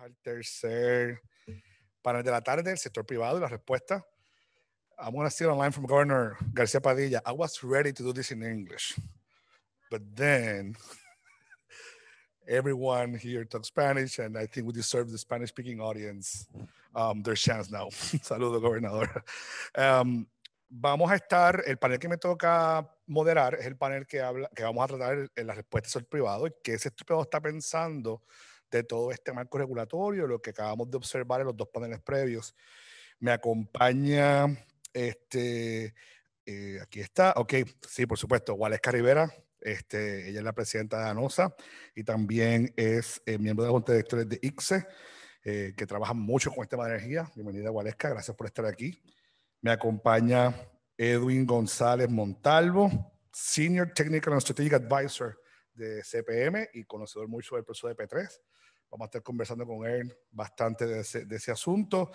al tercer panel de la tarde, el sector privado y la respuesta. I'm going to steal a line from Governor García Padilla. I was ready to do this in English, but then everyone here talks Spanish, and I think we deserve the Spanish speaking audience um, their chance now. Saludo, gobernador. Um, vamos a estar, el panel que me toca moderar es el panel que, habla, que vamos a tratar en la respuesta sobre el privado y qué ese estúpido está pensando de todo este marco regulatorio, lo que acabamos de observar en los dos paneles previos. Me acompaña, este, eh, aquí está, ok, sí, por supuesto, Waleska Rivera, este, ella es la presidenta de ANOSA y también es eh, miembro de la Junta de Directores de ICSE, eh, que trabaja mucho con este tema de energía. Bienvenida, Waleska, gracias por estar aquí. Me acompaña Edwin González Montalvo, Senior Technical and Strategic Advisor de CPM y conocedor mucho del proceso de P3. Vamos a estar conversando con él bastante de ese, asunto.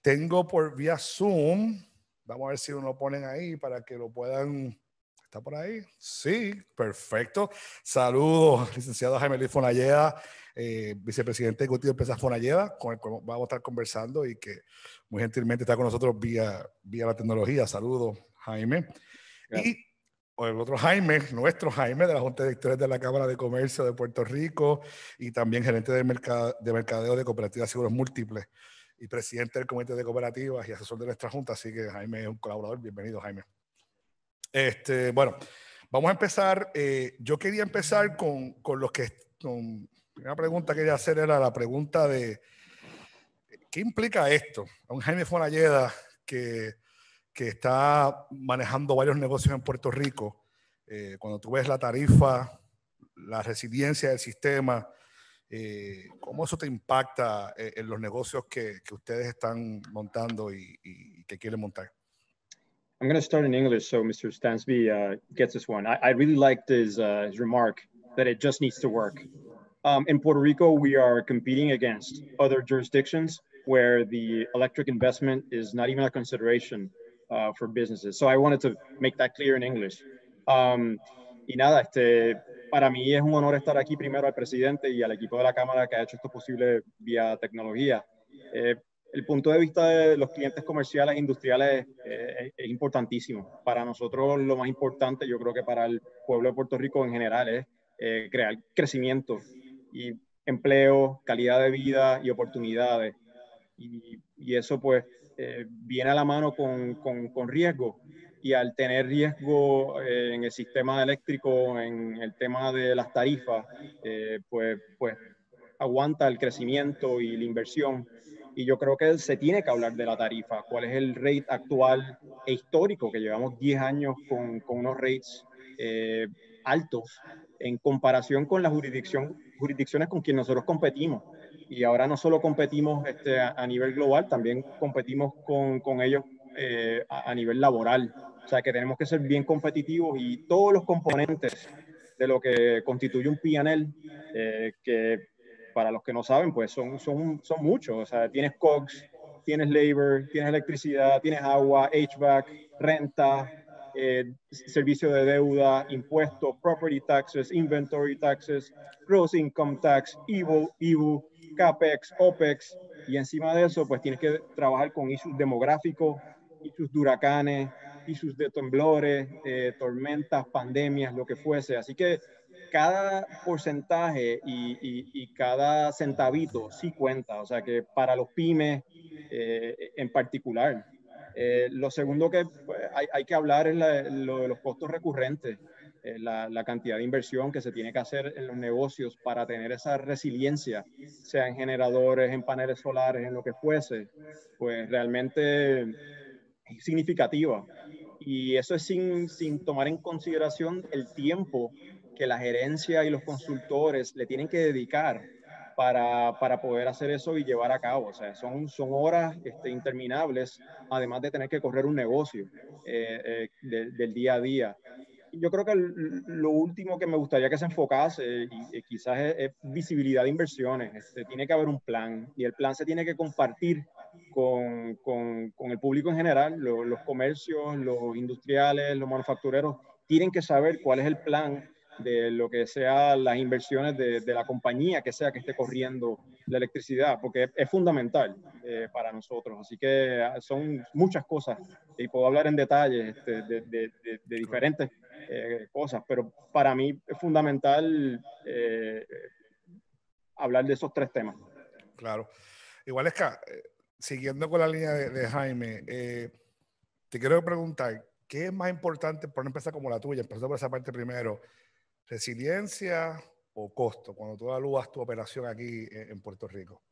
Tengo por vía Zoom, vamos a ver si lo ponen ahí para que lo puedan ¿Está por ahí? Sí, perfecto. Saludos, licenciado Jaime Luis Fonalleda, eh, vicepresidente ejecutivo de Empresas Fonalleda, con el cual vamos a estar conversando y que muy gentilmente está con nosotros vía, vía la tecnología. Saludos, Jaime. Y o el otro Jaime, nuestro Jaime de la Junta de Directores de la Cámara de Comercio de Puerto Rico y también gerente de, mercado, de mercadeo de cooperativas seguros múltiples y presidente del comité de cooperativas y asesor de nuestra junta, así que Jaime es un colaborador, bienvenido Jaime. Este, bueno, vamos a empezar, eh, yo quería empezar con, con los que, La una pregunta que quería hacer era la pregunta de, ¿qué implica esto? A un Jaime Fonalleda que que está manejando varios negocios en Puerto Rico, eh, cuando tú ves la tarifa, la resiliencia del sistema, eh, ¿cómo eso te impacta eh, en los negocios que, ustedes están montando y, que quieren montar? I'm going to start in English so Mr. Stansby uh, gets this one. I, I really liked his, uh, his, remark that it just needs to work. Um, in Puerto Rico, we are competing against other jurisdictions where the electric investment is not even a consideration uh, for businesses. So I wanted to make that clear in English. Um, y nada, este, para mí es un honor estar aquí primero al presidente y al equipo de la Cámara que ha hecho esto posible vía tecnología. Eh, el punto de vista de los clientes comerciales e industriales eh, es importantísimo. Para nosotros lo más importante, yo creo que para el pueblo de Puerto Rico en general, es eh, crear crecimiento y empleo, calidad de vida y oportunidades. y eso pues eh, viene a la mano con, con, riesgo y al tener riesgo eh, en el sistema eléctrico, en el tema de las tarifas, eh, pues, pues aguanta el crecimiento y la inversión. Y yo creo que se tiene que hablar de la tarifa, cuál es el rate actual e histórico, que llevamos 10 años con, con unos rates altos en comparación con las jurisdicciones con quien nosotros competimos y ahora no solo competimos este, a, nivel global, también competimos con, ellos eh, a, nivel laboral. O sea que tenemos que ser bien competitivos y todos los componentes de lo que constituye un PNL, eh, que para los que no saben, pues son, son, son muchos. O sea, tienes COGS, tienes labor, tienes electricidad, tienes agua, HVAC, renta, eh, servicio de deuda, impuestos, property taxes, inventory taxes, gross income tax, IVU, e IVU CAPEX, OPEX, y encima de eso, pues tienes que trabajar con issues demográficos, issues de huracanes, issues de temblores, eh, tormentas, pandemias, lo que fuese. Así que cada porcentaje y, cada centavito sí cuenta, o sea que para los pymes eh, en particular. Eh, lo segundo que pues, hay, que hablar es lo de los costos recurrentes. Eh, la, cantidad de inversión que se tiene que hacer en los negocios para tener esa resiliencia, sea en generadores, en paneles solares, en lo que fuese, pues realmente significativa. Y eso es sin, tomar en consideración el tiempo que la gerencia y los consultores le tienen que dedicar para, poder hacer eso y llevar a cabo. O sea, son, son horas este, interminables, además de tener que correr un negocio eh, eh, del día a día yo creo que lo último que me gustaría que se enfocase eh, y, eh, quizás es, visibilidad de inversiones. Este tiene que haber un plan y el plan se tiene que compartir con, el público en general. los comercios, los industriales, los manufactureros tienen que saber cuál es el plan de lo que sea las inversiones de, la compañía que sea que esté corriendo la electricidad, porque es, fundamental eh, para nosotros. Así que ah, son muchas cosas y puedo hablar en detalle este, de, diferentes eh, cosas, pero para mí es fundamental eh, hablar de esos tres temas. Claro. Igual es que, siguiendo con la línea de, Jaime, te quiero preguntar, ¿qué es más importante, para una empresa como la tuya, empezando por esa parte primero, resiliencia o costo cuando tú evalúas tu operación aquí en Puerto Rico?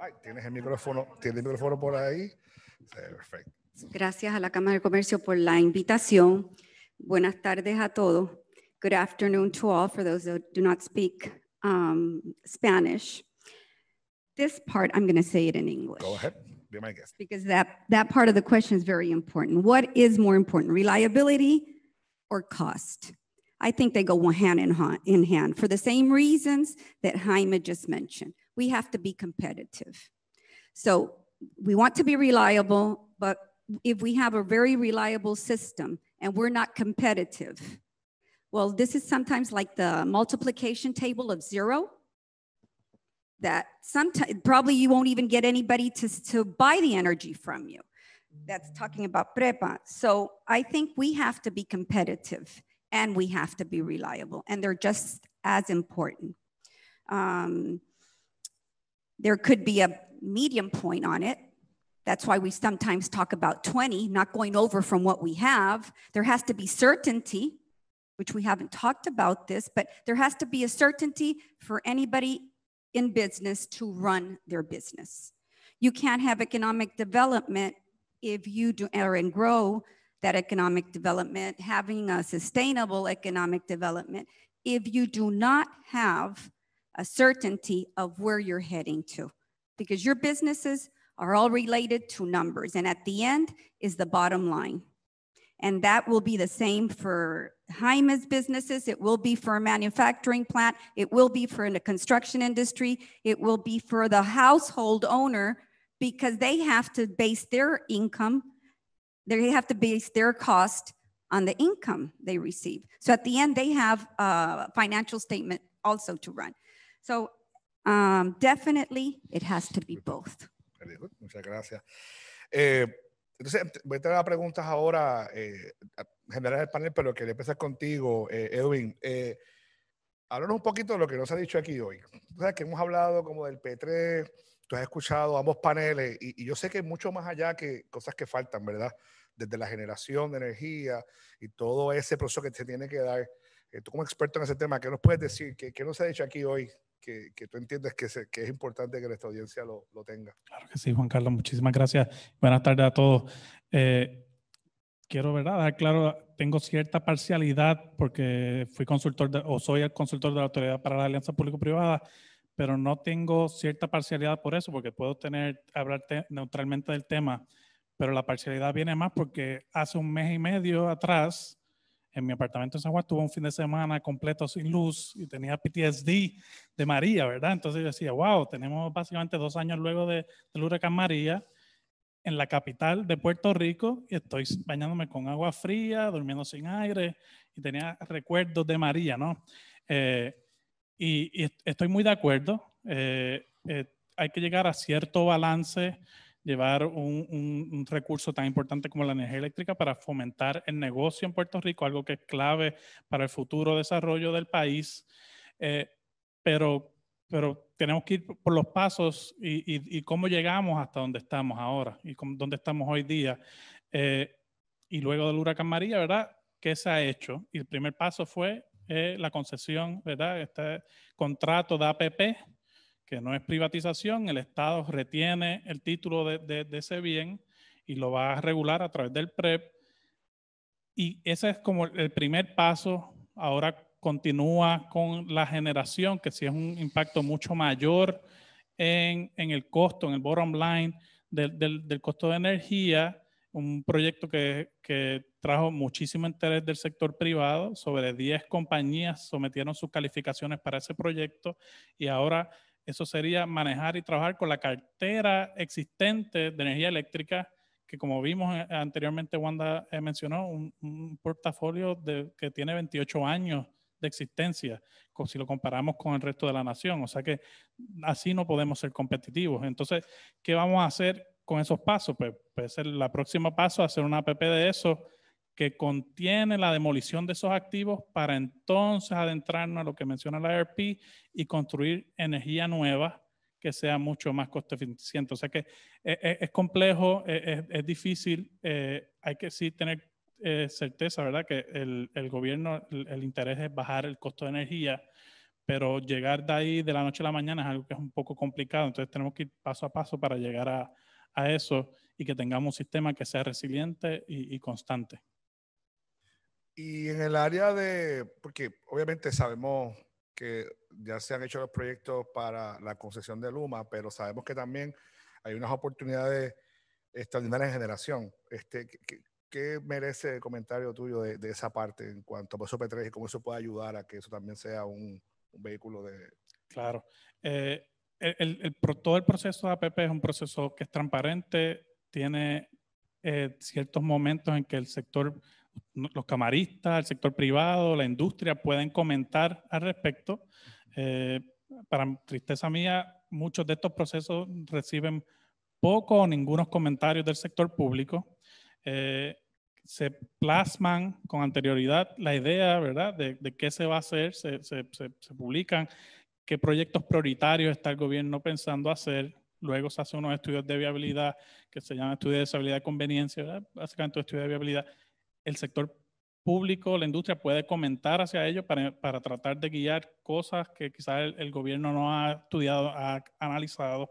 Ay, tienes el micrófono, por ahí. Gracias a la Cámara de Comercio por la invitación. Buenas tardes a todos. Good afternoon to all for those that do not speak um, Spanish. This part, I'm going to say it in English. Go ahead. Be my guest. Because that, that part of the question is very important. What is more important, reliability or cost. I think they go hand in hand for the same reasons that Jaime just mentioned. We have to be competitive. So we want to be reliable, but if we have a very reliable system and we're not competitive, well, this is sometimes like the multiplication table of zero that sometimes probably you won't even get anybody to, to buy the energy from you that's talking about prepa. So I think we have to be competitive and we have to be reliable, and they're just as important. Um, there could be a medium point on it. That's why we sometimes talk about 20, not going over from what we have. There has to be certainty, which we haven't talked about this, but there has to be a certainty for anybody in business to run their business. You can't have economic development if you do are and grow that economic development, having a sustainable economic development, if you do not have a certainty of where you're heading to, because your businesses are all related to numbers. And at the end is the bottom line. And that will be the same for Jaime's businesses. It will be for a manufacturing plant. It will be for a construction industry. It will be for the household owner because they have to base their income, they have to base their cost on the income they receive. So at the end, they have a financial statement also to run. So um, definitely it has to be both. Muchas gracias. Eh, entonces, voy a tener las preguntas ahora eh, general del panel, pero quería empezar contigo, eh, Edwin. Eh, háblanos un poquito de lo que nos ha dicho aquí hoy. O sea, que hemos hablado como del P3, tú has escuchado ambos paneles y, yo sé que hay mucho más allá que cosas que faltan, ¿verdad? Desde la generación de energía y todo ese proceso que se tiene que dar. Eh, tú como experto en ese tema, ¿qué nos puedes decir? ¿Qué, qué nos ha dicho aquí hoy que, que, tú entiendes que, que, es importante que nuestra audiencia lo, lo, tenga. Claro que sí, Juan Carlos, muchísimas gracias. Buenas tardes a todos. Eh, quiero, ¿verdad? Dar claro, tengo cierta parcialidad porque fui consultor o soy el consultor de la Autoridad para la Alianza Público-Privada pero no tengo cierta parcialidad por eso, porque puedo tener, hablar neutralmente del tema, pero la parcialidad viene más porque hace un mes y medio atrás, en mi apartamento en San Juan, tuve un fin de semana completo sin luz y tenía PTSD de María, ¿verdad? Entonces yo decía, wow, tenemos básicamente dos años luego de, del huracán María en la capital de Puerto Rico y estoy bañándome con agua fría, durmiendo sin aire y tenía recuerdos de María, ¿no? Eh, y, estoy muy de acuerdo. Eh, eh, hay que llegar a cierto balance, llevar un, recurso tan importante como la energía eléctrica para fomentar el negocio en Puerto Rico, algo que es clave para el futuro desarrollo del país. Eh, pero, pero tenemos que ir por los pasos y, cómo llegamos hasta donde estamos ahora y donde dónde estamos hoy día. y luego del huracán María, ¿verdad? ¿Qué se ha hecho? Y el primer paso fue eh, la concesión, ¿verdad? Este contrato de APP, que no es privatización, el Estado retiene el título de, de, ese bien y lo va a regular a través del PREP. E y ese es como el primer paso. Ahora continúa con la generación, que sí es un impacto mucho mayor en, en el costo, en el bottom line del, del, costo de energía. Un proyecto que, que trajo muchísimo interés del sector privado, sobre 10 compañías sometieron sus calificaciones para ese proyecto y ahora eso sería manejar y trabajar con la cartera existente de energía eléctrica, que como vimos eh, anteriormente, Wanda eh, mencionó, un, portafolio que tiene 28 años de existencia, si lo comparamos con el resto de la nación. O sea que así no podemos ser competitivos. Entonces, ¿qué vamos a hacer con esos pasos? Pues puede ser la próxima paso, hacer una app de eso que contiene la demolición de esos activos para entonces adentrarnos a lo que menciona la IRP e y construir energía nueva que sea mucho más costo eficiente. O sea que eh, eh, es, complejo, eh, es, difícil, hay que sí tener certeza, ¿verdad? Que el, gobierno, el, interés es bajar el costo de energía, pero llegar de ahí de la noche a la mañana es algo que es un poco complicado, entonces tenemos que ir paso a paso para llegar a, eso y que tengamos un sistema que sea resiliente y constante. Y en el área de, porque obviamente sabemos que ya se han hecho los proyectos para la concesión de Luma, pero sabemos que también hay unas oportunidades extraordinarias en generación. Este, ¿qué, merece el comentario tuyo de, esa parte en cuanto a p 3 y cómo eso puede ayudar a que eso también sea un, vehículo de... Claro. Eh, el, todo el proceso de APP es un proceso que es transparente, tiene eh, ciertos momentos en que el sector los camaristas, el sector privado, la industria pueden comentar al respecto. Eh, para tristeza mía, muchos de estos procesos reciben poco o ningunos comentarios del sector público. Eh, se plasman con anterioridad la idea, ¿verdad?, de, qué se va a hacer, se, publican, qué proyectos prioritarios está el gobierno pensando hacer. Luego se hacen unos estudios de viabilidad que se llaman estudios de viabilidad y conveniencia, ¿verdad? básicamente estudios de viabilidad el sector público, la industria puede comentar hacia ello para, tratar de guiar cosas que quizás el, gobierno no ha estudiado, ha analizado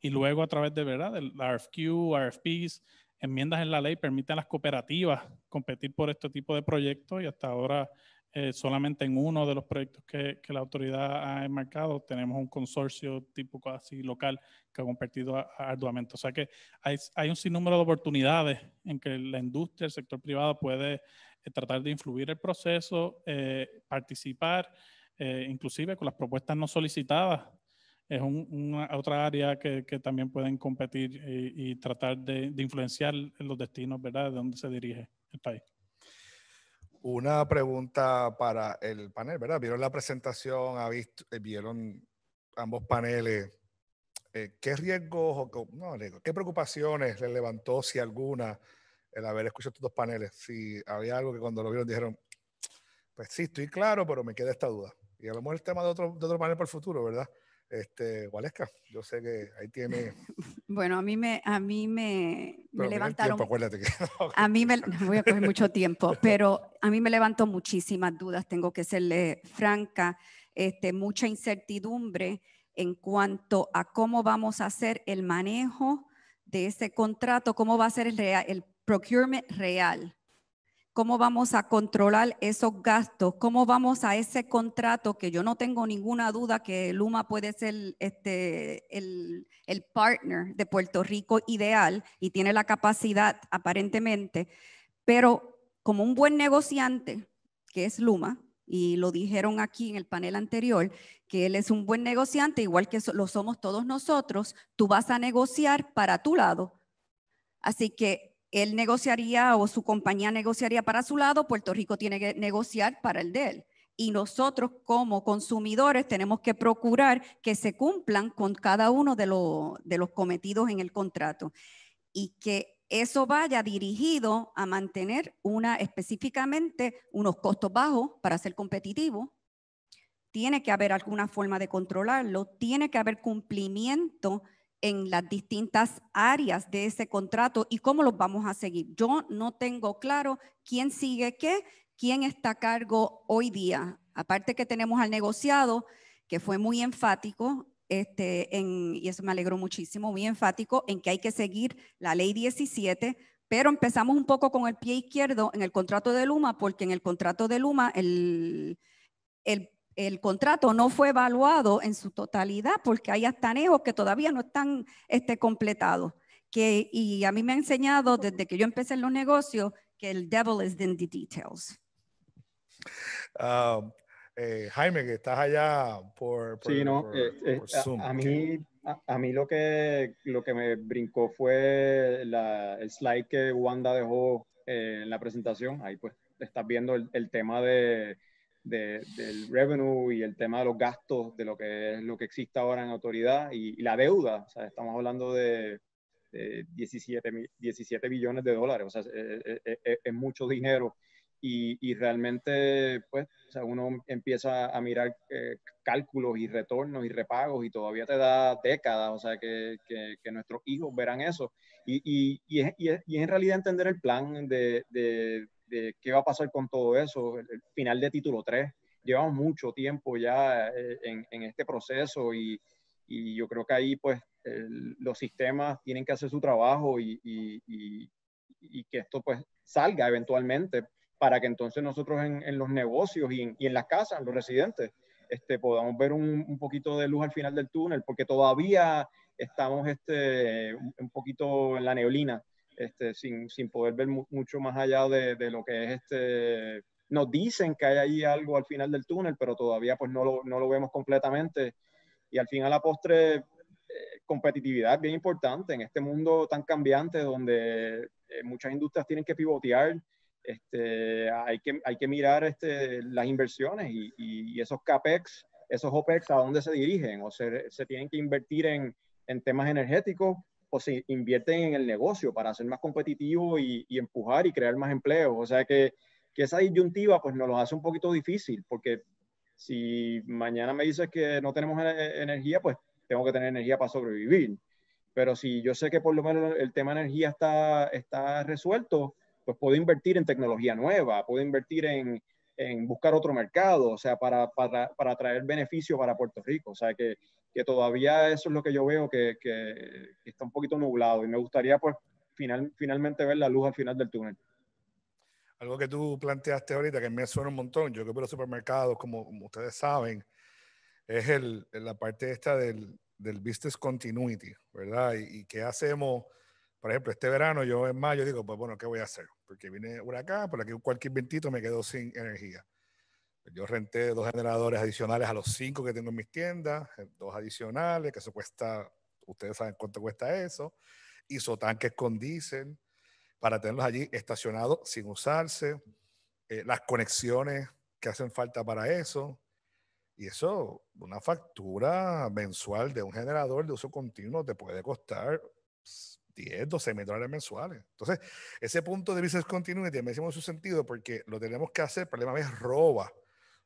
y luego a través de verdad, del RFQ, RFPs, enmiendas en la ley permiten a las cooperativas competir por este tipo de proyectos y hasta ahora eh, solamente en uno de los proyectos que, la autoridad ha enmarcado tenemos un consorcio tipo casi local que ha compartido arduamente. O sea que hay, un sinnúmero de oportunidades en que la industria, el sector privado puede eh, tratar de influir el proceso, eh, participar, inclusive con las propuestas no solicitadas. Es una otra área que, también pueden competir y, tratar de, de influenciar los destinos, ¿verdad?, de dónde se dirige el país. Una pregunta para el panel, ¿verdad? Vieron la presentación, ¿Ha visto, eh, vieron ambos paneles. Eh, ¿Qué riesgos o no, qué preocupaciones les levantó, si alguna, el haber escuchado estos dos paneles? Si había algo que cuando lo vieron dijeron, pues sí, estoy claro, pero me queda esta duda. Y a lo mejor el tema de otro, de otro panel para el futuro, ¿verdad? Este, Waleska, yo sé que ahí tiene. Bueno, a mí me, a mí me, levantaron. acuérdate que... a mí me voy a coger mucho tiempo, pero a mí me levantó muchísimas dudas, tengo que serle franca, este, mucha incertidumbre en cuanto a cómo vamos a hacer el manejo de ese contrato, cómo va a ser el procurement real cómo vamos a controlar esos gastos, cómo vamos a ese contrato, que yo no tengo ninguna duda que Luma puede ser este, el, el partner de Puerto Rico ideal y tiene la capacidad aparentemente, pero como un buen negociante, que es Luma, y lo dijeron aquí en el panel anterior, que él es un buen negociante, igual que lo somos todos nosotros, tú vas a negociar para tu lado. Así que él negociaría o su compañía negociaría para su lado, Puerto Rico tiene que negociar para el de él. Y nosotros como consumidores tenemos que procurar que se cumplan con cada uno de, los cometidos en el contrato y que eso vaya dirigido a mantener específicamente unos costos bajos para ser competitivo. Tiene que haber alguna forma de controlarlo, tiene que haber cumplimiento en las distintas áreas de ese contrato y cómo los vamos a seguir. Yo no tengo claro quién sigue qué, quién está a cargo hoy día. Aparte que tenemos al negociado, que fue muy enfático, este, y eso me alegró muchísimo, muy enfático en que hay que seguir la ley 17, pero empezamos un poco con el pie izquierdo en el contrato de Luma, porque en el contrato de Luma el, el el contrato no fue evaluado en su totalidad porque hay anejos que todavía no están este, completados. Que, y a mí me ha enseñado desde que yo empecé en los negocios que el devil is in the details. Ah, eh, Jaime, que estás allá por, sí, no, eh, eh, A, mí, a, mí lo que, lo que me brincó fue la, el slide que Wanda dejó en la presentación. Ahí pues estás viendo el tema de del revenue y el tema de los gastos, de lo que es lo que existe ahora en autoridad y, la deuda. O sea, estamos hablando de, 17, 17 billones de dólares. O sea, es, mucho dinero. Y, realmente, pues, uno empieza a mirar eh, cálculos y retornos y repagos y todavía te da décadas, o sea, que, nuestros hijos verán eso. Y, es, en realidad entender el plan de de qué va a pasar con todo eso, el, final de título 3. Llevamos mucho tiempo ya eh, en, este proceso y, yo creo que ahí pues los sistemas tienen que hacer su trabajo y, que esto pues salga eventualmente para que entonces nosotros en, los negocios y en, las casas, los residentes, este, podamos ver un, poquito de luz al final del túnel, porque todavía estamos este, un poquito en la neblina este, sin, poder ver mucho más allá de, lo que es este... Nos dicen que hay ahí algo al final del túnel, pero todavía pues no lo, vemos completamente. Y al fin a postre, eh, competitividad bien importante en este mundo tan cambiante donde eh, muchas industrias tienen que pivotear. Este, hay, que, hay que mirar este, las inversiones y, y, y esos CAPEX, esos OPEX, a dónde se dirigen o se, se tienen que invertir en, en temas energéticos pues se invierten en el negocio para ser más competitivo y, empujar y crear más empleo. O sea que, esa disyuntiva pues nos lo hace un poquito difícil porque si mañana me dices que no tenemos e-, e-, energía, pues tengo que tener energía para sobrevivir. Pero si yo sé que por lo menos el tema energía está, está resuelto, pues puedo invertir en tecnología nueva, puedo invertir en, buscar otro mercado, o sea, para, para, traer beneficio para Puerto Rico. O sea, que que todavía eso es lo que yo veo que, que, está un poquito nublado y me gustaría pues final, finalmente ver la luz al final del túnel. Algo que tú planteaste ahorita que me suena un montón, yo que veo los supermercados, como, ustedes saben, es el, la parte esta del, del business continuity, ¿verdad? Y, qué hacemos, por ejemplo, este verano yo en mayo digo, pues bueno, ¿qué voy a hacer? Porque viene huracán, por aquí cualquier ventito me quedo sin energía. Yo renté dos generadores adicionales a los cinco que tengo en mis tiendas, eh, dos adicionales, que eso cuesta, ustedes saben cuánto cuesta eso, y tanques con diésel para tenerlos allí estacionados sin usarse, eh, las conexiones que hacen falta para eso, y eso, una factura mensual de un generador de uso continuo te puede costar 10, pues, 12 mil dólares mensuales. Entonces, ese punto de business continuity me hicimos su sentido porque lo tenemos que hacer, el problema es roba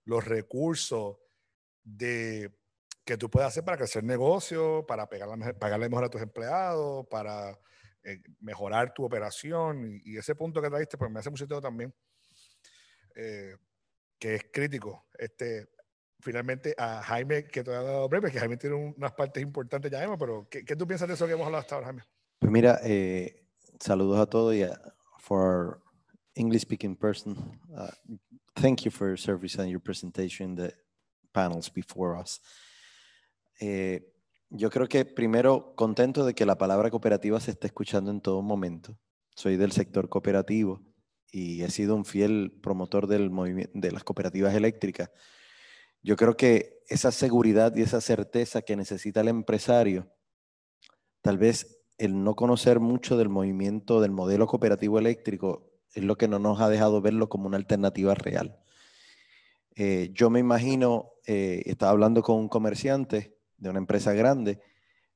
los recursos de, que tú puedes hacer para crecer negocio, para pagarle mejor a tus empleados, para eh, mejorar tu operación. Y, ese punto que trajiste, pues me hace mucho sentido también, eh, que es crítico. Este, finalmente, a Jaime, que te ha dado breve, que Jaime tiene unas partes importantes ya, Emma, pero ¿qué, tú piensas de eso que hemos hablado hasta ahora, Jaime? Pues mira, eh, saludos a todos y a, for English speaking person. Uh, thank you for your service and your presentation, the panels before us. Eh, yo creo que primero contento de que la palabra cooperativa se esté escuchando en todo momento. Soy del sector cooperativo y he sido un fiel promotor del de las cooperativas eléctricas. Yo creo que esa seguridad y esa certeza que necesita el empresario, tal vez el no conocer mucho del movimiento del modelo cooperativo eléctrico es lo que no nos ha dejado verlo como una alternativa real. Eh, yo me imagino, eh, estaba hablando con un comerciante de una empresa grande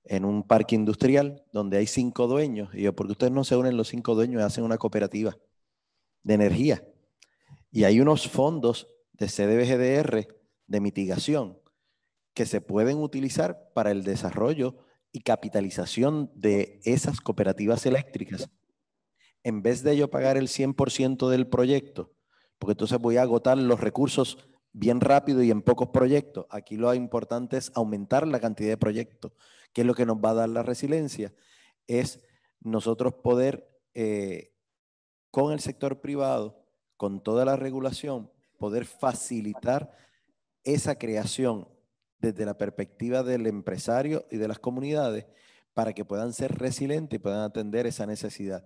en un parque industrial donde hay cinco dueños. Y yo, ¿por qué ustedes no se unen los cinco dueños y hacen una cooperativa de energía? Y hay unos fondos de CDBGDR de mitigación que se pueden utilizar para el desarrollo y capitalización de esas cooperativas eléctricas en vez de yo pagar el 100% del proyecto, porque entonces voy a agotar los recursos bien rápido y en pocos proyectos. Aquí lo importante es aumentar la cantidad de proyectos, que es lo que nos va a dar la resiliencia, es nosotros poder eh, con el sector privado, con toda la regulación, poder facilitar esa creación desde la perspectiva del empresario y de las comunidades para que puedan ser resilientes y puedan atender esa necesidad.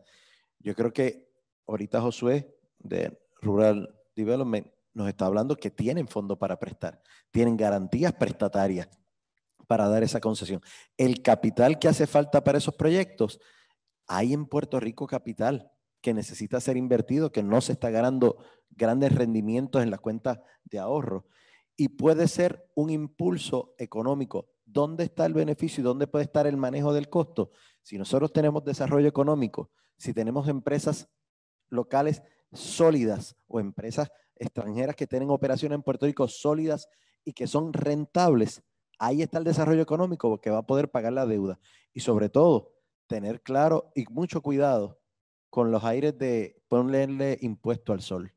Yo creo que ahorita Josué de Rural Development nos está hablando que tienen fondos para prestar, tienen garantías prestatarias para dar esa concesión. El capital que hace falta para esos proyectos, hay en Puerto Rico capital que necesita ser invertido, que no se está ganando grandes rendimientos en las cuentas de ahorro y puede ser un impulso económico. ¿Dónde está el beneficio y dónde puede estar el manejo del costo? Si nosotros tenemos desarrollo económico, si tenemos empresas locales sólidas o empresas extranjeras que tienen operaciones en Puerto Rico sólidas y que son rentables, ahí está el desarrollo económico porque va a poder pagar la deuda. Y sobre todo, tener claro y mucho cuidado con los aires de ponerle impuesto al sol.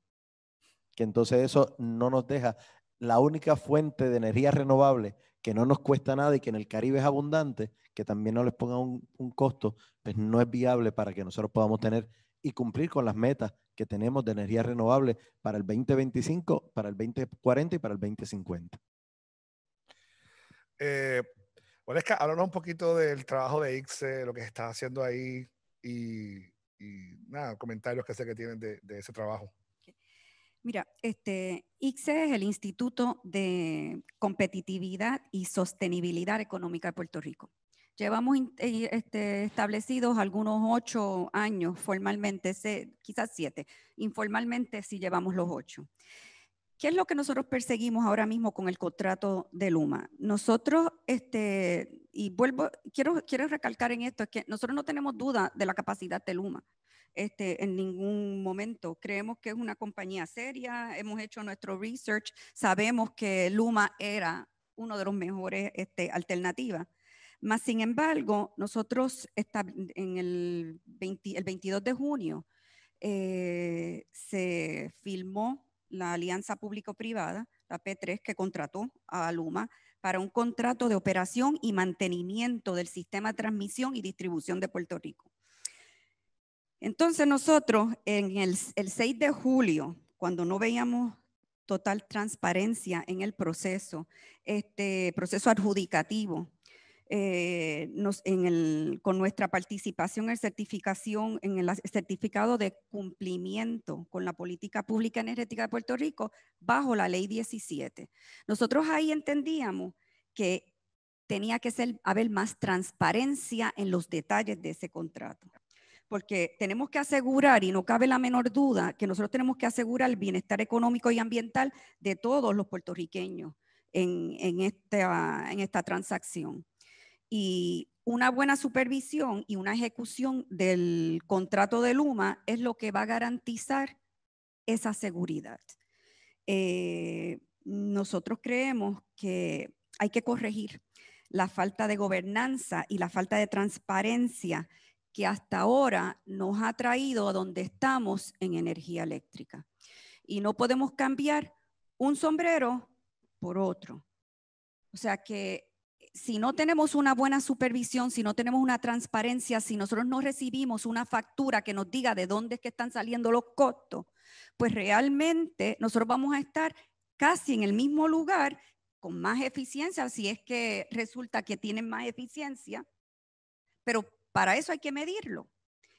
Que entonces eso no nos deja la única fuente de energía renovable que no nos cuesta nada y que en el Caribe es abundante, que también no les ponga un, costo, pues no es viable para que nosotros podamos tener y cumplir con las metas que tenemos de energía renovable para el 2025, para el 2040 y para el 2050. Eh, háblanos un poquito del trabajo de ICSE, lo que está haciendo ahí y, nada, comentarios que sé que tienen de ese trabajo. Mira, este, ICSE es el Instituto de Competitividad y Sostenibilidad Económica de Puerto Rico. Llevamos eh, este, establecidos algunos ocho años formalmente, quizás siete, informalmente sí llevamos los ocho. ¿Qué es lo que nosotros perseguimos ahora mismo con el contrato de Luma? Nosotros, este, y vuelvo, quiero, quiero recalcar en esto, es que nosotros no tenemos duda de la capacidad de Luma. Este, en ningún momento. Creemos que es una compañía seria, hemos hecho nuestro research, sabemos que Luma era uno de los mejores este, alternativas. Más sin embargo, nosotros está, en el, 22 de junio eh, se filmó la alianza público-privada, la P3, que contrató a Luma para un contrato de operación y mantenimiento del sistema de transmisión y distribución de Puerto Rico. Entonces nosotros en el, 6 de julio, cuando no veíamos total transparencia en el proceso, este proceso adjudicativo, eh, con nuestra participación en certificación, en el certificado de cumplimiento con la política pública energética de Puerto Rico bajo la ley 17. Nosotros ahí entendíamos que tenía que haber más transparencia en los detalles de ese contrato porque tenemos que asegurar, y no cabe la menor duda, que nosotros tenemos que asegurar el bienestar económico y ambiental de todos los puertorriqueños en, esta, transacción. Y una buena supervisión y una ejecución del contrato de Luma es lo que va a garantizar esa seguridad. Eh, nosotros creemos que hay que corregir la falta de gobernanza y la falta de transparencia que hasta ahora nos ha traído a donde estamos en energía eléctrica. Y no podemos cambiar un sombrero por otro. O sea que si no tenemos una buena supervisión, si no tenemos una transparencia, si nosotros no recibimos una factura que nos diga de dónde es que están saliendo los costos, pues realmente nosotros vamos a estar casi en el mismo lugar con más eficiencia, si es que resulta que tienen más eficiencia, pero para eso hay que medirlo.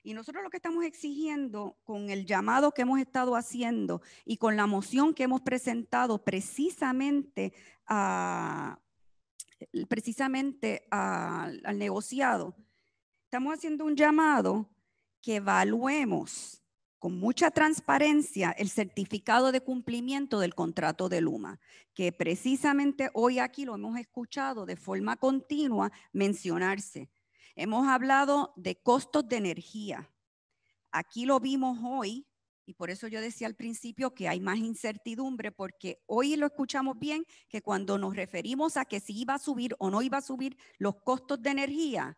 Y nosotros lo que estamos exigiendo con el llamado que hemos estado haciendo y con la moción que hemos presentado precisamente precisamente al negociado, estamos haciendo un llamado que evaluemos con mucha transparencia el certificado de cumplimiento del contrato de Luma, que precisamente hoy aquí lo hemos escuchado de forma continua mencionarse. Hemos hablado de costos de energía. Aquí lo vimos hoy y por eso yo decía al principio que hay más incertidumbre porque hoy lo escuchamos bien que cuando nos referimos a que si iba a subir o no iba a subir los costos de energía,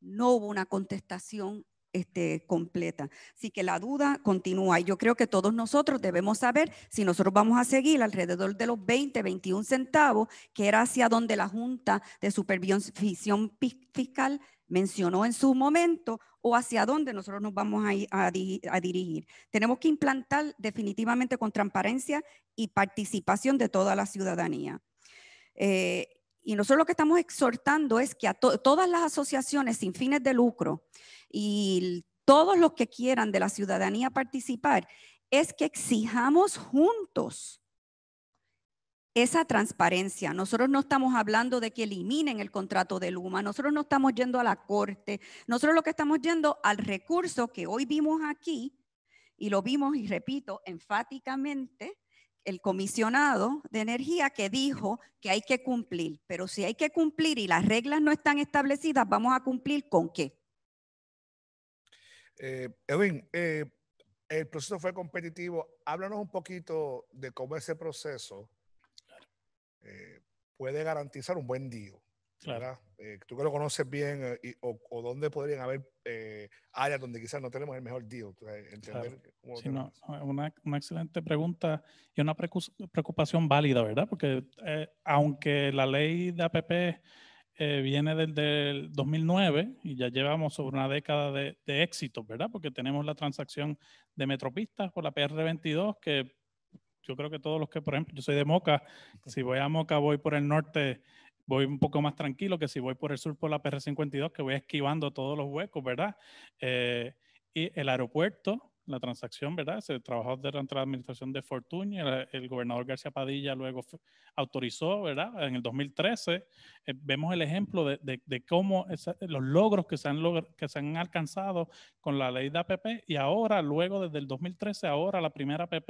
no hubo una contestación este, completa. Así que la duda continúa y yo creo que todos nosotros debemos saber si nosotros vamos a seguir alrededor de los 20, 21 centavos, que era hacia donde la Junta de Supervisión Fiscal mencionó en su momento o hacia dónde nosotros nos vamos a, dirigir. Tenemos que implantar definitivamente con transparencia y participación de toda la ciudadanía. Eh, y nosotros lo que estamos exhortando es que a todas las asociaciones sin fines de lucro y todos los que quieran de la ciudadanía participar, es que exijamos juntos esa transparencia. Nosotros no estamos hablando de que eliminen el contrato de Luma, nosotros no estamos yendo a la corte, nosotros lo que estamos yendo al recurso que hoy vimos aquí, y lo vimos, y repito, enfáticamente, el comisionado de energía que dijo que hay que cumplir, pero si hay que cumplir y las reglas no están establecidas, vamos a cumplir con qué. Eh, Edwin, eh, el proceso fue competitivo. Háblanos un poquito de cómo ese proceso eh, puede garantizar un buen deal. Claro. Eh, tú que lo conoces bien, eh, y, o, dónde podrían haber áreas donde quizás no tenemos el mejor deal. no, una, una, excelente pregunta y una preocupación válida, ¿verdad? Porque aunque la ley de APP viene desde el 2009 y ya llevamos sobre una década de, de éxito, ¿verdad? Porque tenemos la transacción de Metropistas por la PR22 que yo creo que todos los que, por ejemplo, yo soy de Moca, si voy a Moca voy por el norte, voy un poco más tranquilo que si voy por el sur por la PR52, que voy esquivando todos los huecos, ¿verdad? Eh, y el aeropuerto, la transacción, ¿verdad? Se trabajó durante la administración de Fortuna, el, gobernador García Padilla luego autorizó, ¿verdad? En el 2013 eh, vemos el ejemplo de, de, cómo los logros que se, han que se han alcanzado con la ley de APP y ahora, luego desde el 2013, ahora la primera APP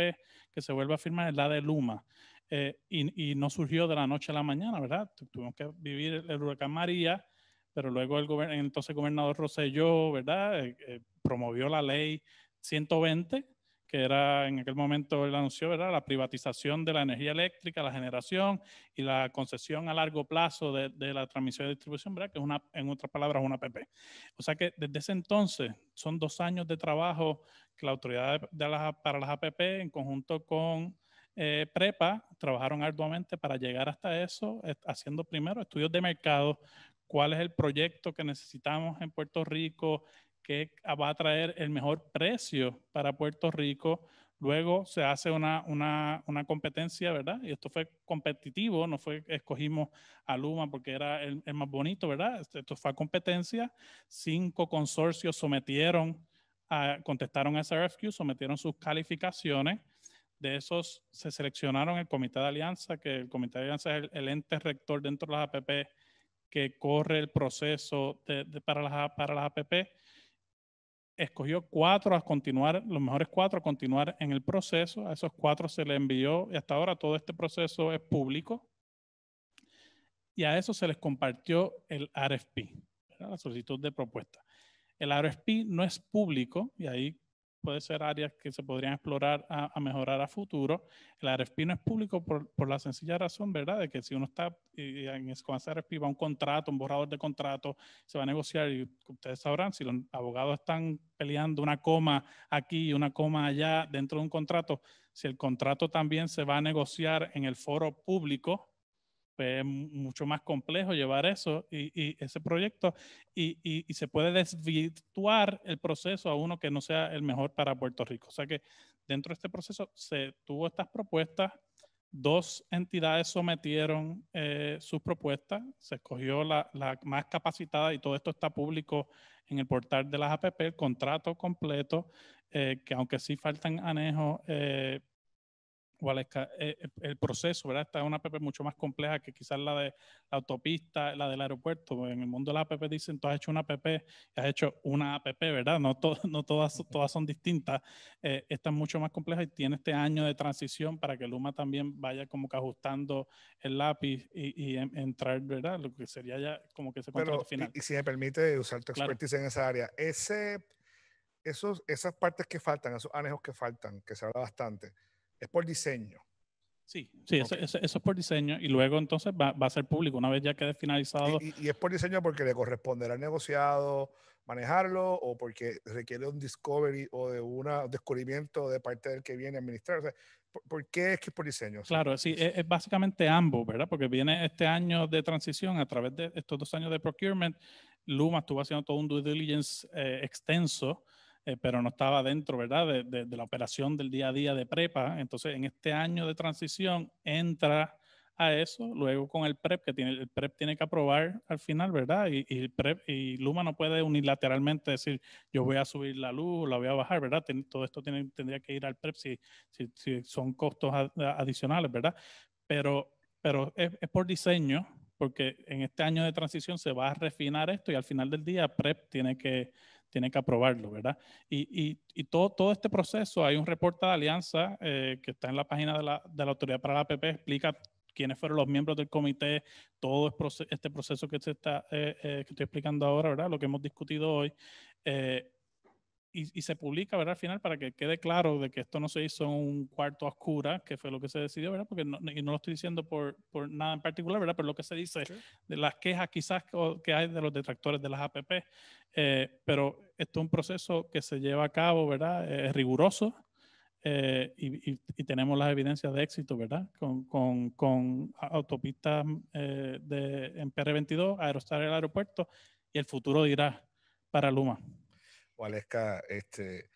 que se vuelve a firmar es la de Luma. Eh, y, y, no surgió de la noche a la mañana, ¿verdad? Tuvimos que vivir el, huracán María, pero luego el entonces gobernador Rosselló, ¿verdad? Eh, promovió la ley 120, que era en aquel momento él anunció, ¿verdad? La privatización de la energía eléctrica, la generación y la concesión a largo plazo de, la transmisión y distribución, ¿verdad? Que es una, en otras palabras, una APP. O sea que desde ese entonces son dos años de trabajo que la autoridad de, para las APP, en conjunto con eh, Prepa, trabajaron arduamente para llegar hasta eso, haciendo primero estudios de mercado, cuál es el proyecto que necesitamos en Puerto Rico, que va a traer el mejor precio para Puerto Rico. Luego se hace una, una, una, competencia, ¿verdad? Y esto fue competitivo, no fue escogimos a Luma porque era el, más bonito, ¿verdad? Este, esto fue competencia. Cinco consorcios sometieron, a, contestaron a ese sometieron sus calificaciones. De esos se seleccionaron el Comité de Alianza, que el Comité de Alianza es el, ente rector dentro de las APP que corre el proceso para, las, para las APP escogió cuatro a continuar, los mejores cuatro a continuar en el proceso. A esos cuatro se le envió, y hasta ahora todo este proceso es público. Y a eso se les compartió el RFP, la solicitud de propuesta. El RFP no es público, y ahí puede ser áreas que se podrían explorar a, mejorar a futuro. El RFP no es público por, por, la sencilla razón, ¿verdad? De que si uno está eh, en con ese RFP va un contrato, un borrador de contrato, se va a negociar y ustedes sabrán si los abogados están peleando una coma aquí y una coma allá dentro de un contrato, si el contrato también se va a negociar en el foro público, es mucho más complejo llevar eso y, ese proyecto y, se puede desvirtuar el proceso a uno que no sea el mejor para Puerto Rico. O sea que dentro de este proceso se tuvo estas propuestas, dos entidades sometieron eh, sus propuestas, se escogió la, más capacitada y todo esto está público en el portal de las APP, el contrato completo, eh, que aunque sí faltan anejos, eh, eh, eh, el, proceso, ¿verdad? Esta es una APP mucho más compleja que quizás la de la autopista, la del aeropuerto. En el mundo de la APP dicen, tú has hecho una APP, has hecho una APP, ¿verdad? No, no todas, todas son distintas. Eh, esta es mucho más compleja y tiene este año de transición para que Luma también vaya como que ajustando el lápiz y, entrar, ¿verdad? Lo que sería ya como que ese contrato final. Y, si me permite usar tu expertise en esa área, ese, esos, esas partes que faltan, esos anejos que faltan, que se habla bastante, es por diseño. Sí, sí, eso, es por diseño y luego entonces va, a ser público una vez ya quede finalizado. Y, es por diseño porque le corresponderá al negociado manejarlo o porque requiere un discovery o de un descubrimiento de parte del que viene a administrar. ¿por, qué es que es por diseño? claro, sí, es, básicamente ambos, ¿verdad? Porque viene este año de transición a través de estos dos años de procurement. Luma estuvo haciendo todo un due diligence eh, extenso eh, pero no estaba dentro, ¿verdad?, de, la operación del día a día de prepa. Entonces, en este año de transición entra a eso, luego con el PREP, que tiene, el PREP tiene que aprobar al final, ¿verdad? Y, y Luma no puede unilateralmente decir, yo voy a subir la luz, la voy a bajar, ¿verdad? todo esto tendría que ir al PREP si, son costos adicionales, ¿verdad? Pero, pero es por diseño, porque en este año de transición se va a refinar esto y al final del día PREP tiene que tiene que aprobarlo, ¿verdad? Y, todo, todo este proceso, hay un reporte de alianza eh, que está en la página de la, Autoridad para la PP, explica quiénes fueron los miembros del comité, todo este proceso que, se está, eh, eh, estoy explicando ahora, ¿verdad? Lo que hemos discutido hoy y, se publica, ¿verdad? Al final, para que quede claro de que esto no se hizo en un cuarto oscura, que fue lo que se decidió, ¿verdad? Porque no, y no lo estoy diciendo por, por nada en particular, ¿verdad? Pero lo que se dice de las quejas quizás que hay de los detractores de las APP, eh, pero esto es un proceso que se lleva a cabo, ¿verdad? Eh, es riguroso. Eh, y, y, tenemos las evidencias de éxito, ¿verdad? Con, con, autopistas de, en PR22, Aerostar el aeropuerto y el futuro dirá para Luma. Valesca, este,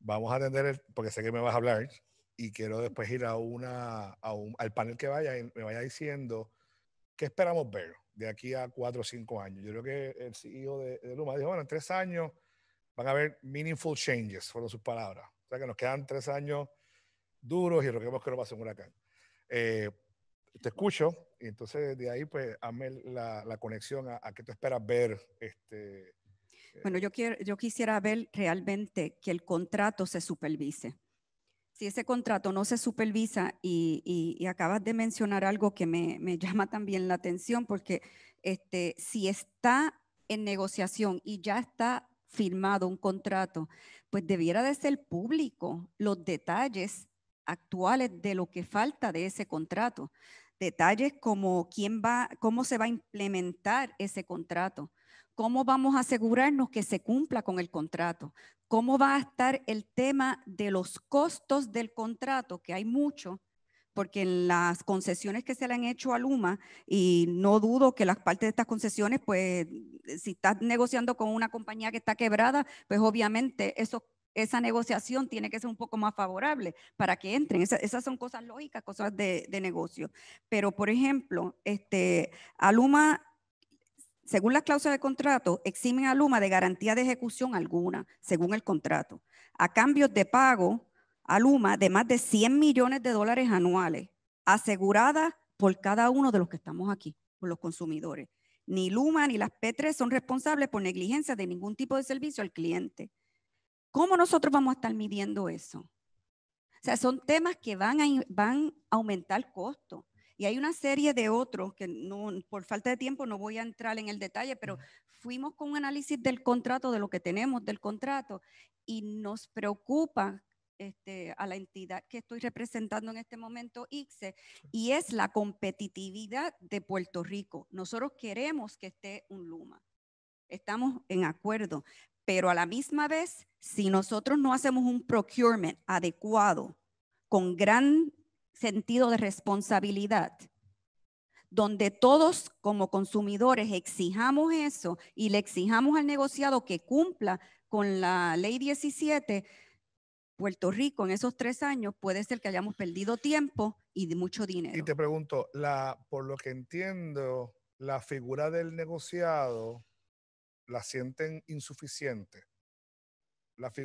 vamos a atender, porque sé que me vas a hablar y quiero después ir a una, al panel que vaya y me vaya diciendo qué esperamos ver de aquí a cuatro o cinco años. Yo creo que el CEO de, Luma dijo, bueno, en tres años van a haber meaningful changes, fueron sus palabras. O sea, que nos quedan tres años duros y lo que que no pase un huracán. Eh, te escucho y entonces de ahí pues hazme la, conexión a, a, qué tú esperas ver este, bueno, yo, quisiera ver realmente que el contrato se supervise. Si ese contrato no se supervisa y, acabas de mencionar algo que me, llama también la atención, porque este, si está en negociación y ya está firmado un contrato, pues debiera de ser público los detalles actuales de lo que falta de ese contrato. Detalles como quién va, cómo se va a implementar ese contrato ¿Cómo vamos a asegurarnos que se cumpla con el contrato? ¿Cómo va a estar el tema de los costos del contrato? Que hay mucho, porque en las concesiones que se le han hecho a Luma, y no dudo que las partes de estas concesiones, pues si estás negociando con una compañía que está quebrada, pues obviamente eso, esa negociación tiene que ser un poco más favorable para que entren. esas son cosas lógicas, cosas de, negocio. Pero, por ejemplo, este, a Luma según las cláusulas de contrato, eximen a Luma de garantía de ejecución alguna, según el contrato, a cambio de pago a Luma de más de 100 millones de dólares anuales, aseguradas por cada uno de los que estamos aquí, por los consumidores. Ni Luma ni las P3 son responsables por negligencia de ningún tipo de servicio al cliente. ¿Cómo nosotros vamos a estar midiendo eso? O sea, son temas que van a, van a aumentar costo. Y hay una serie de otros que no, por falta de tiempo no voy a entrar en el detalle, pero fuimos con un análisis del contrato, de lo que tenemos del contrato, y nos preocupa este, a la entidad que estoy representando en este momento, ICSE, y es la competitividad de Puerto Rico. Nosotros queremos que esté un Luma. Estamos en acuerdo, pero a la misma vez, si nosotros no hacemos un procurement adecuado, con gran sentido de responsabilidad, donde todos como consumidores exijamos eso y le exijamos al negociado que cumpla con la ley 17, Puerto Rico en esos tres años puede ser que hayamos perdido tiempo y mucho dinero. Y te pregunto, la, por lo que entiendo, la figura del negociado la sienten insuficiente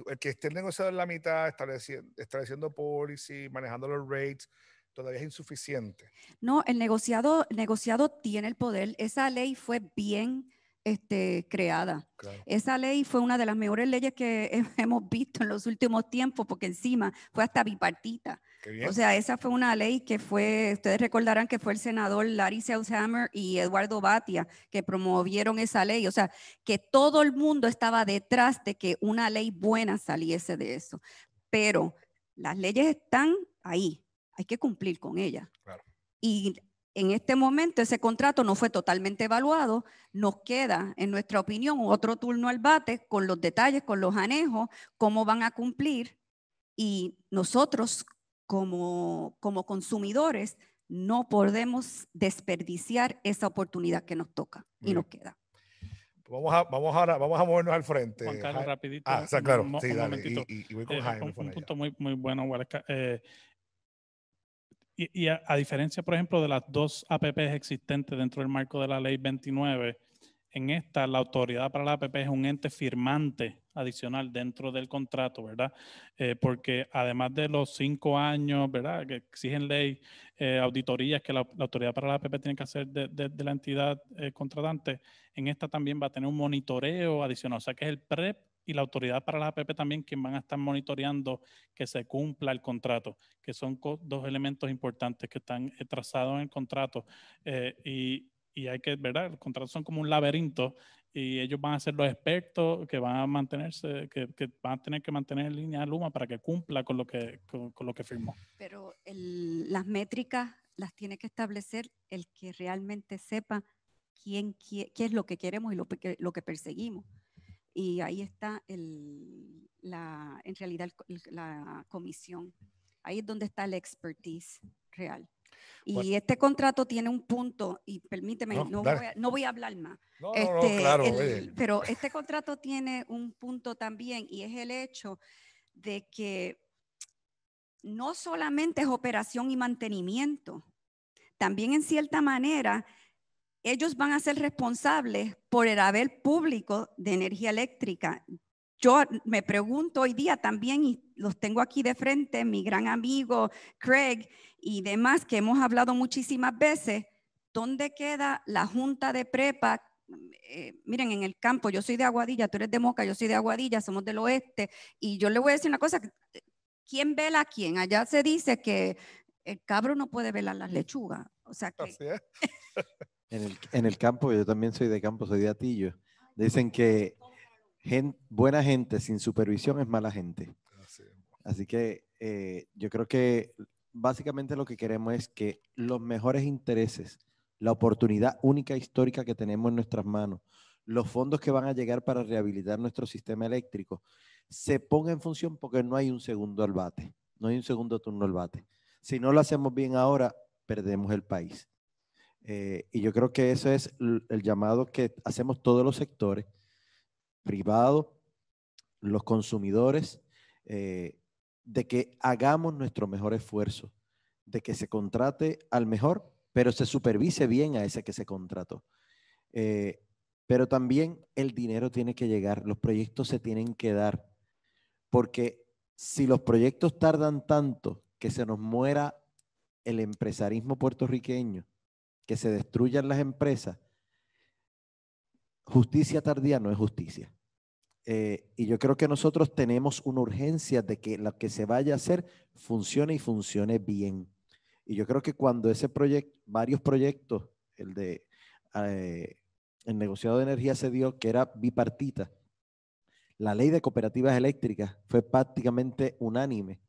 el que esté el negociado en la mitad, estableciendo, estableciendo policy, manejando los rates, todavía es insuficiente. No, el negociado, negociado tiene el poder. Esa ley fue bien este, creada. Esa ley fue una de las mejores leyes que hemos visto en los últimos tiempos, porque encima fue hasta bipartita. O sea, esa fue una ley que fue, ustedes recordarán que fue el senador Larry Selzhammer y Eduardo Batia que promovieron esa ley. O sea, que todo el mundo estaba detrás de que una ley buena saliese de eso. Pero las leyes están ahí, hay que cumplir con ellas. Y en este momento ese contrato no fue totalmente evaluado, nos queda, en nuestra opinión, otro turno al bate con los detalles, con los anejos, cómo van a cumplir. Y nosotros como, como consumidores, no podemos desperdiciar esa oportunidad que nos toca y nos queda. Vamos a, vamos vamos a movernos al frente. Juan Carlos, Ah, claro. Un, sí, dale. Y, eh, Un, punto muy, muy bueno, eh, y, a, a, diferencia, por ejemplo, de las dos APPs existentes dentro del marco de la ley 29, en esta la autoridad para la APP es un ente firmante adicional dentro del contrato, ¿verdad? Eh, porque además de los cinco años, ¿verdad? Que exigen ley, eh, auditorías que la, autoridad para la APP tiene que hacer de, la entidad eh, contratante, en esta también va a tener un monitoreo adicional, o sea que es el PREP e y la autoridad para la APP también quien van a estar monitoreando que se cumpla el contrato, que son dos elementos importantes que están trazados en el contrato y y hay que, ¿verdad? Los contratos son como un laberinto y ellos van a ser los expertos que van a mantenerse, que, van a tener que mantener en línea de Luma para que cumpla con lo que, con, lo que firmó. Pero las métricas las tiene que establecer el que realmente sepa quién, qué es lo que queremos y lo que, lo que perseguimos. Y ahí está el, la, en realidad la comisión. Ahí es donde está la expertise real. Y este contrato tiene un punto, y permíteme, no, voy, a, hablar más. Este, pero este contrato tiene un punto también, y es el hecho de que no solamente es operación y mantenimiento, también en cierta manera ellos van a ser responsables por el haber público de energía eléctrica. Yo me pregunto hoy día también, y los tengo aquí de frente, mi gran amigo Craig, y demás que hemos hablado muchísimas veces, ¿dónde queda la junta de prepa? Eh, miren, en el campo, yo soy de Aguadilla, tú eres de Moca, yo soy de Aguadilla, somos del oeste, y yo le voy a decir una cosa, ¿quién vela a quién? Allá se dice que el cabro no puede velar las lechugas, o sea en, el, campo, yo también soy de campo, soy de Atillo, dicen que buena gente sin supervisión es mala gente. Así que eh, yo creo que básicamente lo que queremos es que los mejores intereses, la oportunidad única e histórica que tenemos en nuestras manos, los fondos que van a llegar para rehabilitar nuestro sistema eléctrico, se ponga en función porque no hay un segundo al bate, no hay un segundo turno al bate. Si no lo hacemos bien ahora, perdemos el país. Eh, y yo creo que eso es el llamado que hacemos todos los sectores, privados, los consumidores, eh, de que hagamos nuestro mejor esfuerzo, de que se contrate al mejor, pero se supervise bien a ese que se contrató. Eh, pero también el dinero tiene que llegar, los proyectos se tienen que dar, porque si los proyectos tardan tanto que se nos muera el empresarismo puertorriqueño, que se destruyan las empresas, justicia tardía no es justicia. Eh, y yo creo que nosotros tenemos una urgencia de que lo que se vaya a hacer funcione y funcione bien. Y yo creo que cuando ese proyecto, varios proyectos, el de eh, el negociado de energía se dio, que era bipartita, la ley de cooperativas eléctricas fue prácticamente unánime.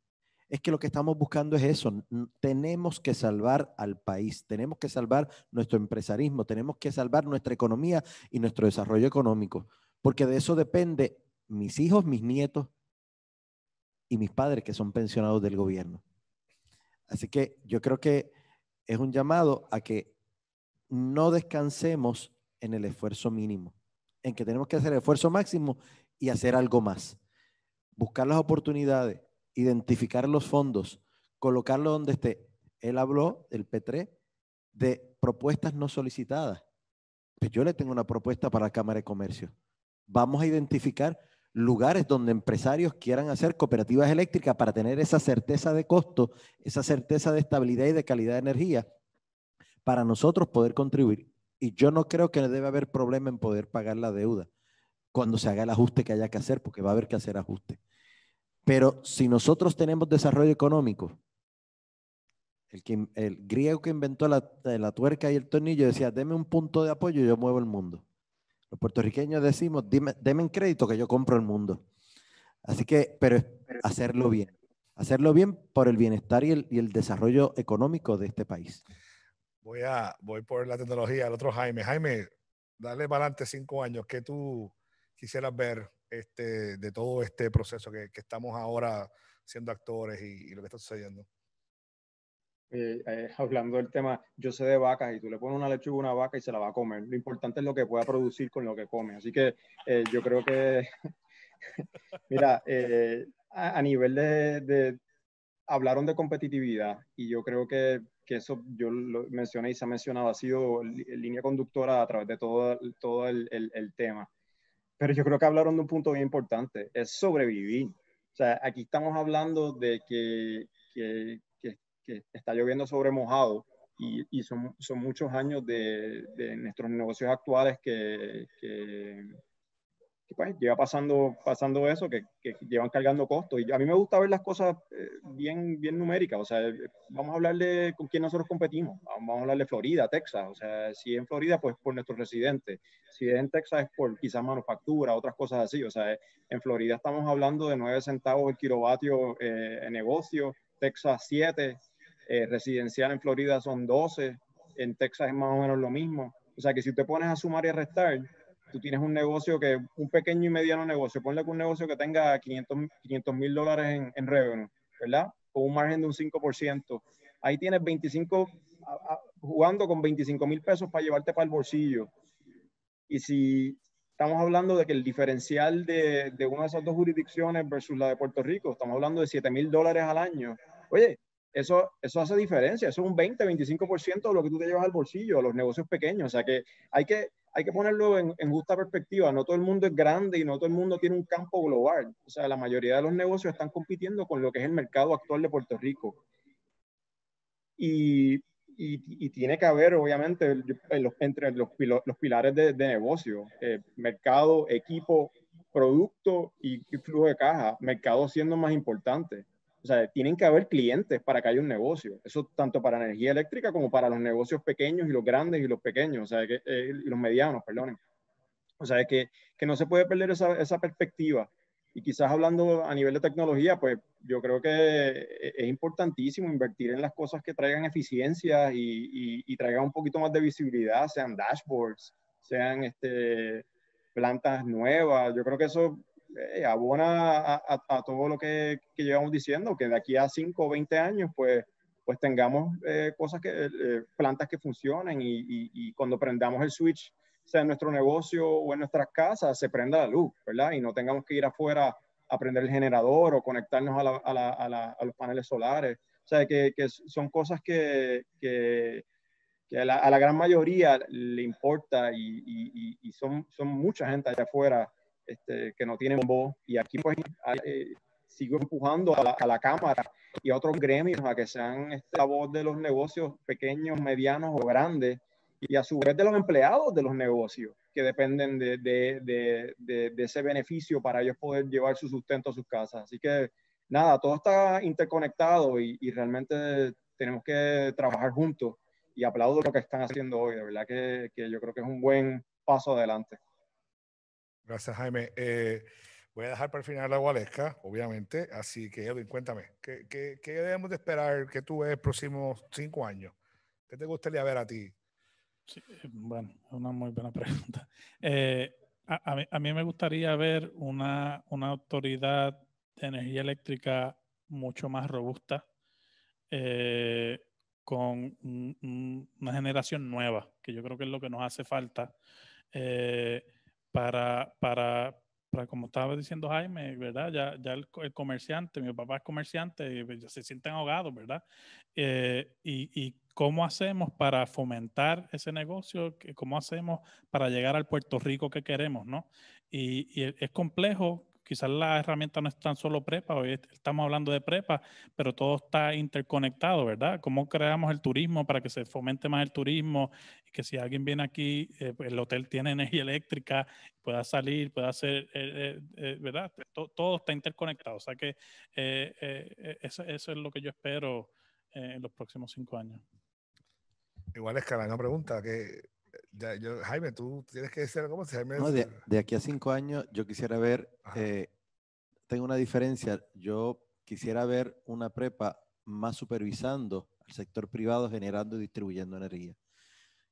Es que lo que estamos buscando es eso. Tenemos que salvar al país, tenemos que salvar nuestro empresarismo, tenemos que salvar nuestra economía y nuestro desarrollo económico porque de eso depende mis hijos, mis nietos y mis padres que son pensionados del gobierno. Así que yo creo que es un llamado a que no descansemos en el esfuerzo mínimo, en que tenemos que hacer el esfuerzo máximo y hacer algo más. Buscar las oportunidades, identificar los fondos, colocarlo donde esté. Él habló, el p de propuestas no solicitadas. Pues yo le tengo una propuesta para la Cámara de Comercio vamos a identificar lugares donde empresarios quieran hacer cooperativas eléctricas para tener esa certeza de costo, esa certeza de estabilidad y de calidad de energía para nosotros poder contribuir. Y yo no creo que debe haber problema en poder pagar la deuda cuando se haga el ajuste que haya que hacer, porque va a haber que hacer ajuste. Pero si nosotros tenemos desarrollo económico, el, griego que inventó la, la tuerca y el tornillo decía, deme un punto de apoyo y yo muevo el mundo los puertorriqueños decimos, dime, deme en crédito que yo compro el mundo. Así que, pero hacerlo bien. Hacerlo bien por el bienestar y el, desarrollo económico de este país. Voy, a, voy por la tecnología al otro Jaime. Jaime, dale para adelante cinco años. ¿Qué tú quisieras ver este, de todo este proceso que, estamos ahora siendo actores y lo que está sucediendo? Eh, eh, hablando del tema, yo sé de vacas y tú le pones una lechuga a una vaca y se la va a comer. Lo importante es lo que pueda producir con lo que come. Así que eh, yo creo que, mira, a, nivel de, hablaron de competitividad y yo creo que, que eso, yo lo mencioné y se ha mencionado, ha sido línea conductora a través de todo, todo el, el, tema. Pero yo creo que hablaron de un punto bien importante, es sobrevivir. O sea, aquí estamos hablando de que, que que está lloviendo sobre mojado y, y son, son, muchos años de, de nuestros negocios actuales que, que, pues, lleva pasando, pasando eso, que, que, llevan cargando costos. Y a mí me gusta ver las cosas eh, bien, bien numéricas. O sea, vamos a hablarle con quién nosotros competimos. Vamos a hablar de Florida, Texas. O sea, si en Florida, pues por nuestros residentes. Si es en Texas, es por quizás manufactura, otras cosas así. O sea, en Florida estamos hablando de 9 centavos el kilovatio eh, en negocio. Texas 7, eh, residencial en Florida son 12, en Texas es más o menos lo mismo. O sea que si te pones a sumar y a restar, tú tienes un negocio que, un pequeño y mediano negocio, ponle que un negocio que tenga 500 mil dólares en, en, revenue, ¿verdad? Con un margen de un 5%. Ahí tienes 25, jugando con 25 mil pesos para llevarte para el bolsillo. Y si estamos hablando de que el diferencial de, de una de esas dos jurisdicciones versus la de Puerto Rico, estamos hablando de 7 mil dólares al año. Oye, eso, hace diferencia, eso es un 20, 25% de lo que tú te llevas al bolsillo, a los negocios pequeños, o sea que hay que, hay que ponerlo en, en, justa perspectiva, no todo el mundo es grande y no todo el mundo tiene un campo global, o sea, la mayoría de los negocios están compitiendo con lo que es el mercado actual de Puerto Rico. Y, tiene que haber, obviamente, entre los, pilares de, de negocio, eh, mercado, equipo, producto y flujo de caja, mercado siendo más importante o sea, tienen que haber clientes para que haya un negocio. Eso tanto para energía eléctrica como para los negocios pequeños y los grandes y los pequeños, o sea, que, eh, los medianos, perdonen. O sea, que, que no se puede perder esa, esa perspectiva. Y quizás hablando a nivel de tecnología, pues yo creo que eh, es importantísimo invertir en las cosas que traigan eficiencia y, y, y, traigan un poquito más de visibilidad, sean dashboards, sean este, plantas nuevas. Yo creo que eso eh, abona a, todo lo que, llevamos diciendo, que de aquí a 5 o 20 años, pues, pues tengamos eh, cosas que, eh, plantas que funcionen y, cuando prendamos el switch, sea en nuestro negocio o en nuestras casas, se prenda la luz, ¿verdad? Y no tengamos que ir afuera a prender el generador o conectarnos a, los paneles solares. O sea, que, son cosas que, a la, gran mayoría le importa y, son, son mucha gente allá afuera este, que no tienen voz. Y aquí pues eh, sigo empujando a la, Cámara y a otros gremios a que sean este, la voz de los negocios pequeños, medianos o grandes y a su vez de los empleados de los negocios que dependen de, ese beneficio para ellos poder llevar su sustento a sus casas. Así que nada, todo está interconectado y, realmente tenemos que trabajar juntos y aplaudo lo que están haciendo hoy. De verdad que yo creo que es un buen paso adelante. Gracias, Jaime. Eh, voy a dejar para el final la Gualesca, obviamente. Así que, Edwin, cuéntame, ¿qué, debemos de esperar que tú ves próximos cinco años? ¿Qué te gustaría ver a ti? Eh, bueno, es una muy buena pregunta. Eh, a, mí, me gustaría ver una, autoridad de energía eléctrica mucho más robusta, con una generación nueva, que yo creo que es lo que nos hace falta para, para, para como estaba diciendo Jaime, ¿verdad? Ya, ya el, comerciante, mi papá es comerciante, y pues, se sienten ahogados, ¿verdad? Eh, y, y, cómo hacemos para fomentar ese negocio? ¿Cómo hacemos para llegar al Puerto Rico que queremos, no? Y, y es complejo quizás la herramienta no es tan solo prepa, hoy estamos hablando de prepa, pero todo está interconectado, ¿verdad? ¿Cómo creamos el turismo para que se fomente más el turismo? Y que si alguien viene aquí, eh, pues, el hotel tiene energía eléctrica, pueda salir, pueda hacer, eh, eh, ¿verdad? Todo, está interconectado, o sea que eso, es lo que yo espero en los próximos cinco años. Igual es que la pregunta, que Jaime, tú tienes que decir algo. de, aquí a cinco años yo quisiera ver, eh, tengo una diferencia, yo quisiera ver una prepa más supervisando al sector privado generando y distribuyendo energía.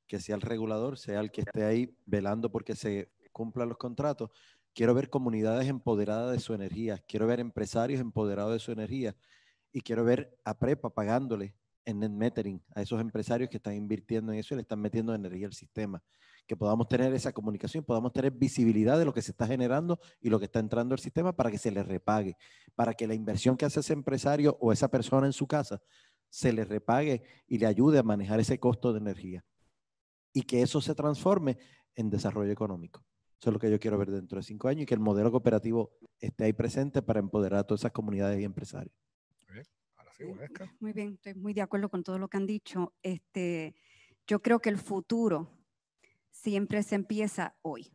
Que sea el regulador, sea el que esté ahí velando porque se cumplan los contratos. Quiero ver comunidades empoderadas de su energía, quiero ver empresarios empoderados de su energía y quiero ver a prepa pagándole en net metering a esos empresarios que están invirtiendo en eso y le están metiendo energía al sistema. Que podamos tener esa comunicación, podamos tener visibilidad de lo que se está generando y lo que está entrando al sistema para que se le repague, para que la inversión que hace ese empresario o esa persona en su casa se le repague y le ayude a manejar ese costo de energía. Y que eso se transforme en desarrollo económico. Eso es lo que yo quiero ver dentro de cinco años y que el modelo cooperativo esté ahí presente para empoderar a todas esas comunidades y empresarios muy bien, estoy muy de acuerdo con todo lo que han dicho. Este, yo creo que el futuro siempre se empieza hoy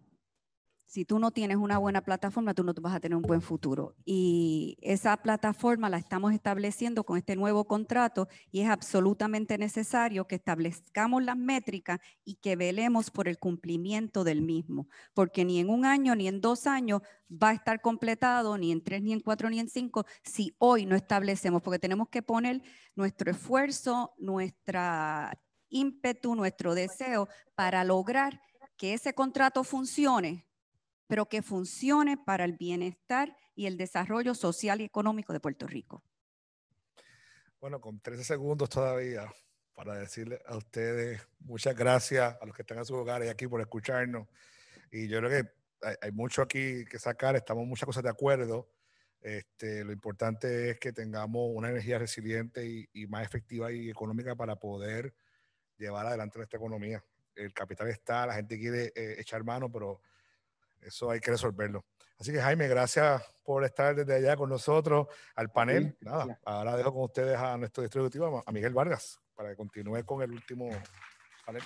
si tú no tienes una buena plataforma, tú no vas a tener un buen futuro. Y esa plataforma la estamos estableciendo con este nuevo contrato y es absolutamente necesario que establezcamos las métricas y que velemos por el cumplimiento del mismo, porque ni en un año ni en dos años va a estar completado, ni en tres, ni en cuatro, ni en cinco, si hoy no establecemos, porque tenemos que poner nuestro esfuerzo, nuestro ímpetu, nuestro deseo para lograr que ese contrato funcione pero que funcione para el bienestar y el desarrollo social y económico de Puerto Rico. Bueno, con 13 segundos todavía para decirle a ustedes muchas gracias a los que están en sus hogares aquí por escucharnos. Y yo creo que hay, mucho aquí que sacar, estamos muchas cosas de acuerdo. Este, lo importante es que tengamos una energía resiliente y, más efectiva y económica para poder llevar adelante nuestra economía. El capital está, la gente quiere eh, echar mano, pero eso hay que resolverlo. Así que Jaime, gracias por estar desde allá con nosotros al panel. Nada, ahora dejo con ustedes a nuestro distributivo, a Miguel Vargas, para que continúe con el último panel.